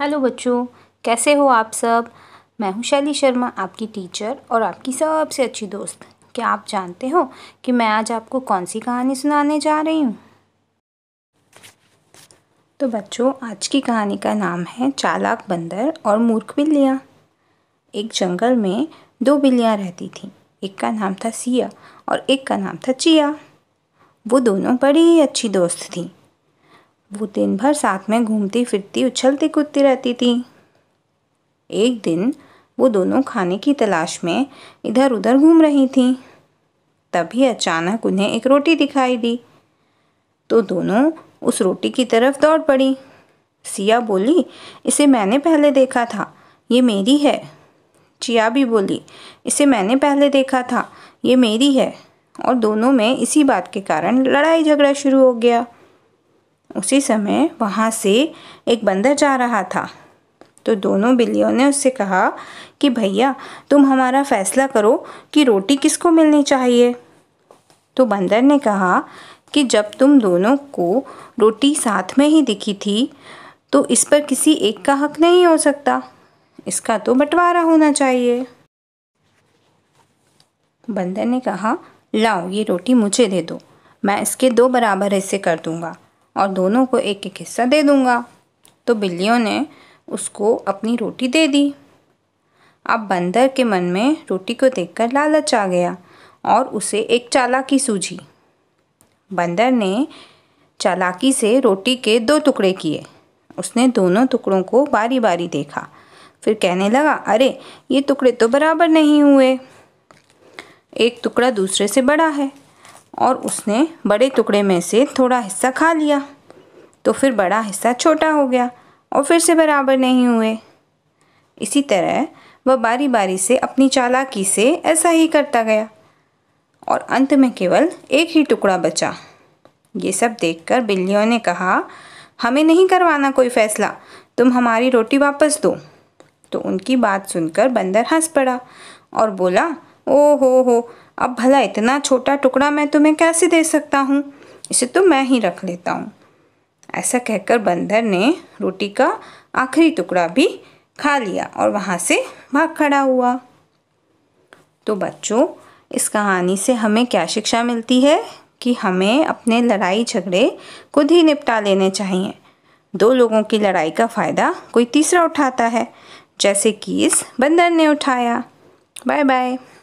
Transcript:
hello बच्चों कैसे हो आप सब मैं हूं शैली शर्मा आपकी टीचर और आपकी सबसे अच्छी दोस्त क्या आप जानते हो कि मैं आज आपको कौन सी कहानी सुनाने जा रही हूँ तो बच्चों आज की कहानी का नाम है चालाक बंदर और मूर्ख बिल्लियाँ एक जंगल में दो बिल्लियाँ रहती थीं एक का नाम था सिया और एक का नाम था चिया वो दोनों बड़ी अच्छी दोस्त थीं वो दिन भर साथ में घूमती फिरती उछलती कूदती रहती थी एक दिन वो दोनों खाने की तलाश में इधर उधर घूम रही थीं तभी अचानक उन्हें एक रोटी दिखाई दी तो दोनों उस रोटी की तरफ दौड़ पड़ी सिया बोली इसे मैंने पहले देखा था ये मेरी है चिया भी बोली इसे मैंने पहले देखा था ये मेरी है और दोनों में इसी बात के कारण लड़ाई झगड़ा शुरू हो गया उसी समय वहाँ से एक बंदर जा रहा था तो दोनों बिल्लियों ने उससे कहा कि भैया तुम हमारा फैसला करो कि रोटी किसको मिलनी चाहिए तो बंदर ने कहा कि जब तुम दोनों को रोटी साथ में ही दिखी थी तो इस पर किसी एक का हक नहीं हो सकता इसका तो बंटवारा होना चाहिए बंदर ने कहा लाओ ये रोटी मुझे दे दो मैं इसके दो बराबर हिस्से कर दूंगा और दोनों को एक एक हिस्सा दे दूँगा तो बिल्लियों ने उसको अपनी रोटी दे दी अब बंदर के मन में रोटी को देखकर लालच आ गया और उसे एक चालाकी सूझी बंदर ने चालाकी से रोटी के दो टुकड़े किए उसने दोनों टुकड़ों को बारी बारी देखा फिर कहने लगा अरे ये टुकड़े तो बराबर नहीं हुए एक टुकड़ा दूसरे से बड़ा है और उसने बड़े टुकड़े में से थोड़ा हिस्सा खा लिया तो फिर बड़ा हिस्सा छोटा हो गया और फिर से बराबर नहीं हुए इसी तरह वह बारी बारी से अपनी चालाकी से ऐसा ही करता गया और अंत में केवल एक ही टुकड़ा बचा ये सब देखकर बिल्लियों ने कहा हमें नहीं करवाना कोई फैसला तुम हमारी रोटी वापस दो तो उनकी बात सुनकर बंदर हंस पड़ा और बोला ओ हो हो अब भला इतना छोटा टुकड़ा मैं तुम्हें कैसे दे सकता हूँ इसे तो मैं ही रख लेता हूँ ऐसा कहकर बंदर ने रोटी का आखिरी टुकड़ा भी खा लिया और वहाँ से भाग खड़ा हुआ तो बच्चों इस कहानी से हमें क्या शिक्षा मिलती है कि हमें अपने लड़ाई झगड़े खुद ही निपटा लेने चाहिए दो लोगों की लड़ाई का फ़ायदा कोई तीसरा उठाता है जैसे कि इस बंदर ने उठाया बाय बाय